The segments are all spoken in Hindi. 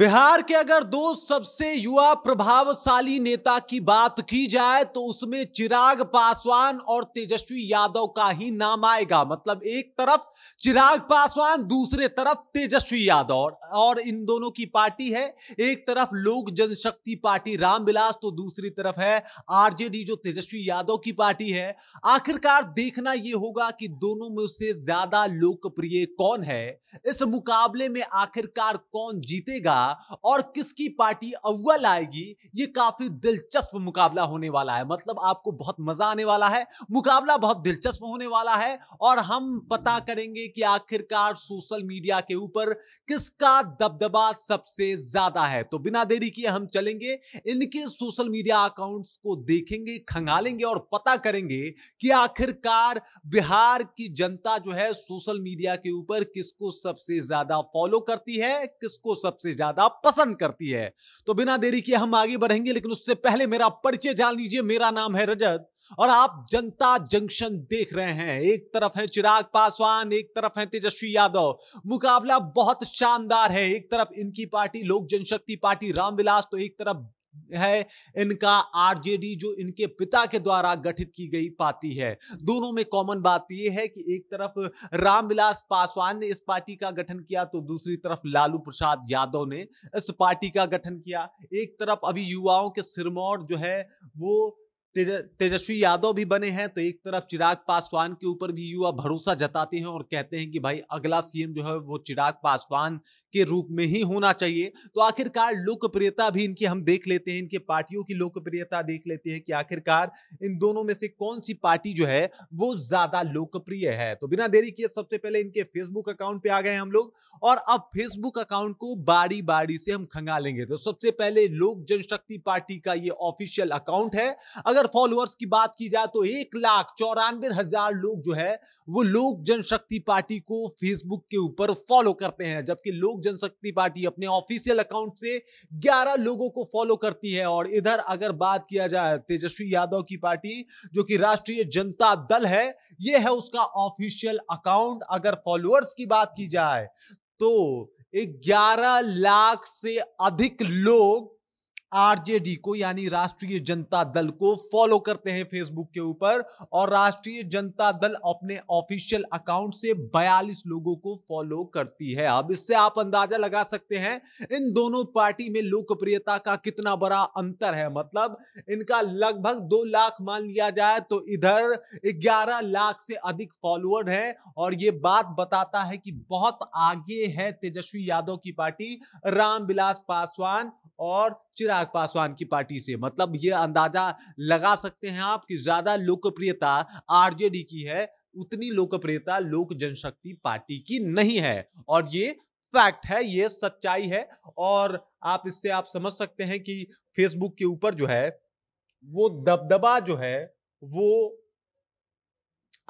बिहार के अगर दो सबसे युवा प्रभावशाली नेता की बात की जाए तो उसमें चिराग पासवान और तेजस्वी यादव का ही नाम आएगा मतलब एक तरफ चिराग पासवान दूसरे तरफ तेजस्वी यादव और इन दोनों की पार्टी है एक तरफ लोक जनशक्ति पार्टी रामविलास तो दूसरी तरफ है आरजेडी जो तेजस्वी यादव की पार्टी है आखिरकार देखना यह होगा कि दोनों में से ज्यादा लोकप्रिय कौन है इस मुकाबले में आखिरकार कौन जीतेगा और किसकी पार्टी अव्वल आएगी ये काफी दिलचस्प मुकाबला होने वाला है मतलब आपको बहुत मजा आने वाला है मुकाबला बहुत दिलचस्प होने वाला है और हम पता करेंगे कि आखिरकार सोशल मीडिया के ऊपर किसका दबदबा सबसे ज्यादा है तो बिना देरी किए हम चलेंगे इनके सोशल मीडिया अकाउंट्स को देखेंगे खंगालेंगे और पता करेंगे कि आखिरकार बिहार की जनता जो है सोशल मीडिया के ऊपर किसको सबसे ज्यादा फॉलो करती है किसको सबसे ज्यादा ज्यादा पसंद करती है तो बिना देरी के हम आगे बढ़ेंगे लेकिन उससे पहले मेरा परिचय जान लीजिए मेरा नाम है रजत और आप जनता जंक्शन देख रहे हैं एक तरफ है चिराग पासवान एक तरफ है तेजस्वी यादव मुकाबला बहुत शानदार है एक तरफ इनकी पार्टी लोक जनशक्ति पार्टी रामविलास तो एक तरफ है इनका आरजेडी जो इनके पिता के द्वारा गठित की गई पार्टी है दोनों में कॉमन बात यह है कि एक तरफ रामविलास पासवान ने इस पार्टी का गठन किया तो दूसरी तरफ लालू प्रसाद यादव ने इस पार्टी का गठन किया एक तरफ अभी युवाओं के सिरमौर जो है वो तेजस्वी यादव भी बने हैं तो एक तरफ चिराग पासवान के ऊपर भी युवा भरोसा जताते हैं और कहते हैं कि भाई अगला सीएम जो है वो चिराग पासवान के रूप में ही होना चाहिए तो आखिरकार लोकप्रियता भी इनकी हम देख लेते हैं इनके पार्टियों की लोकप्रियता देख लेते हैं कि आखिरकार इन दोनों में से कौन सी पार्टी जो है वो ज्यादा लोकप्रिय है तो बिना देरी किए सबसे पहले इनके फेसबुक अकाउंट पे आ गए हम लोग और अब फेसबुक अकाउंट को बारी बारी से हम खंगालेंगे तो सबसे पहले लोक जनशक्ति पार्टी का ये ऑफिशियल अकाउंट है अगर ट्विटर फॉलोअर्स की बात की जाए तो एक लाख चौरानवे हजार लोग जो है वो लोक जनशक्ति पार्टी को फेसबुक के ऊपर फॉलो करते हैं जबकि लोक जनशक्ति पार्टी अपने ऑफिशियल अकाउंट से ग्यारह लोगों को फॉलो करती है और इधर अगर बात किया जाए तेजस्वी यादव की पार्टी जो कि राष्ट्रीय जनता दल है ये है उसका ऑफिशियल अकाउंट अगर फॉलोअर्स की बात की जाए तो ग्यारह लाख से अधिक लोग आरजेडी को यानी राष्ट्रीय जनता दल को फॉलो करते हैं फेसबुक के ऊपर और राष्ट्रीय जनता दल अपने ऑफिशियल अकाउंट से 42 लोगों को फॉलो करती है अब इससे आप अंदाजा लगा सकते हैं इन दोनों पार्टी में लोकप्रियता का कितना बड़ा अंतर है मतलब इनका लगभग दो लाख मान लिया जाए तो इधर ग्यारह लाख से अधिक फॉलोअर है और ये बात बताता है कि बहुत आगे है तेजस्वी यादव की पार्टी रामविलास पासवान और चिराग पासवान की पार्टी से मतलब ये अंदाजा लगा सकते हैं आप कि ज्यादा लोकप्रियता आरजेडी की है उतनी लोकप्रियता लोक जनशक्ति पार्टी की नहीं है और ये फैक्ट है ये सच्चाई है और आप इससे आप समझ सकते हैं कि फेसबुक के ऊपर जो है वो दबदबा जो है वो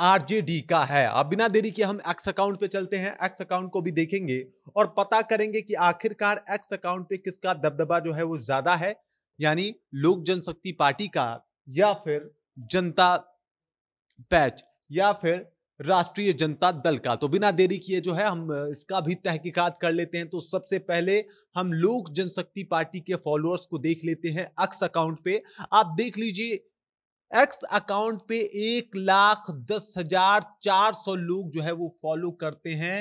आरजेडी का है अब बिना देरी के हम एक्स अकाउंट पे चलते हैं एक्स अकाउंट को भी देखेंगे और पता करेंगे कि आखिरकार एक्स अकाउंट पे किसका दबदबा जो है वो ज्यादा है यानी लोक जनशक्ति पार्टी का या फिर जनता पैच या फिर राष्ट्रीय जनता दल का तो बिना देरी किए जो है हम इसका भी तहकीकात कर लेते हैं तो सबसे पहले हम लोक जनशक्ति पार्टी के फॉलोअर्स को देख लेते हैं अक्स अकाउंट पे आप देख लीजिए एक्स अकाउंट पे एक लाख दस हजार चार सौ लोग जो है वो फॉलो करते हैं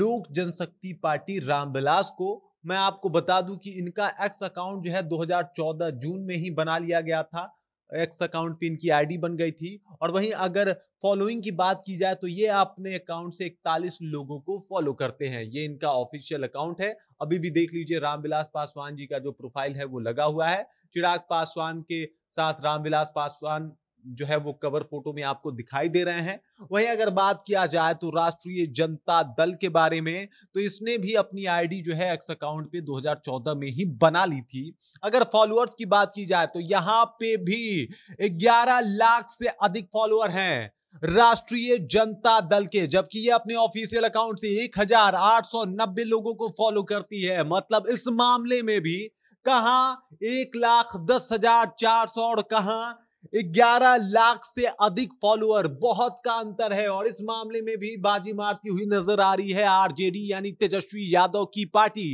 लोक जनशक्ति पार्टी रामविलास को मैं आपको बता दूं कि इनका एक्स अकाउंट जो है 2014 जून में ही बना लिया गया था एक्स अकाउंट पे इनकी आईडी बन गई थी और वहीं अगर फॉलोइंग की बात की जाए तो ये अपने अकाउंट से इकतालीस लोगों को फॉलो करते हैं ये इनका ऑफिशियल अकाउंट है अभी भी देख लीजिए रामविलास पासवान जी का जो प्रोफाइल है वो लगा हुआ है चिराग पासवान के साथ रामविलास पासवान जो है वो कवर फोटो में आपको दिखाई दे रहे हैं वहीं अगर बात किया जाए तो राष्ट्रीय जनता दल के बारे में तो इसने भी अपनी आईडी जो है एक्स अकाउंट पे 2014 में ही बना ली थी अगर फॉलोअर्स की बात की जाए तो यहाँ पे भी 11 लाख से अधिक फॉलोअर हैं राष्ट्रीय जनता दल के जबकि ये अपने ऑफिशियल अकाउंट से 1890 लोगों को फॉलो करती है मतलब इस मामले में भी कहा एक लाख दस हजार चार सौ और कहा ग्यारह लाख से अधिक फॉलोअर बहुत का अंतर है और इस मामले में भी बाजी मारती हुई नजर आ रही है आरजेडी यानी तेजस्वी यादव की पार्टी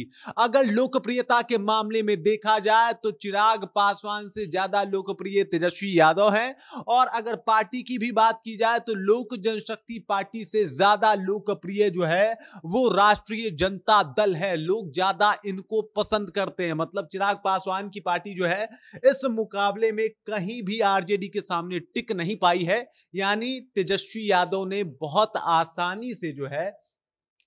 अगर लोकप्रियता के मामले में देखा जाए तो चिराग पासवान से ज्यादा लोकप्रिय तेजस्वी यादव हैं और अगर पार्टी की भी बात की जाए तो लोक जनशक्ति पार्टी से ज्यादा लोकप्रिय जो है वो राष्ट्रीय जनता दल है लोग ज्यादा इनको पसंद करते हैं मतलब चिराग पासवान की पार्टी जो है इस मुकाबले में कहीं भी आ आरजेडी के सामने टिक नहीं पाई है यानी तेजस्वी यादव ने बहुत आसानी से जो है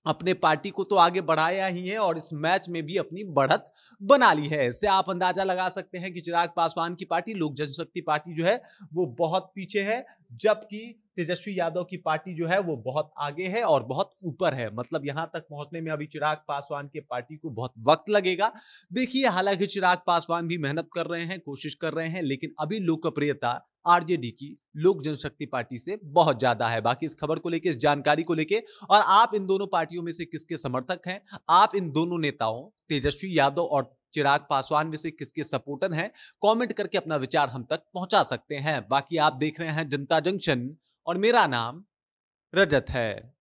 अपने पार्टी को तो आगे बढ़ाया ही है और इस मैच में भी अपनी बढ़त बना ली है इससे आप अंदाजा लगा सकते हैं कि चिराग पासवान की पार्टी लोक जनशक्ति पार्टी जो है वो बहुत पीछे है जबकि तेजस्वी यादव की पार्टी जो है वो बहुत आगे है और बहुत ऊपर है मतलब यहां तक पहुंचने में अभी चिराग पासवान के पार्टी को बहुत वक्त लगेगा देखिए हालांकि चिराग पासवान भी मेहनत कर रहे हैं कोशिश कर रहे हैं लेकिन अभी लोकप्रियता आरजेडी की लोक जनशक्ति पार्टी से बहुत ज्यादा है बाकी इस खबर को लेकर इस जानकारी को लेकर और आप इन दोनों पार्टियों में से किसके समर्थक हैं आप इन दोनों नेताओं तेजस्वी यादव और चिराग पासवान में से किसके सपोर्टर हैं कमेंट करके अपना विचार हम तक पहुंचा सकते हैं बाकी आप देख रहे हैं जनता जंक्शन और मेरा नाम रजत है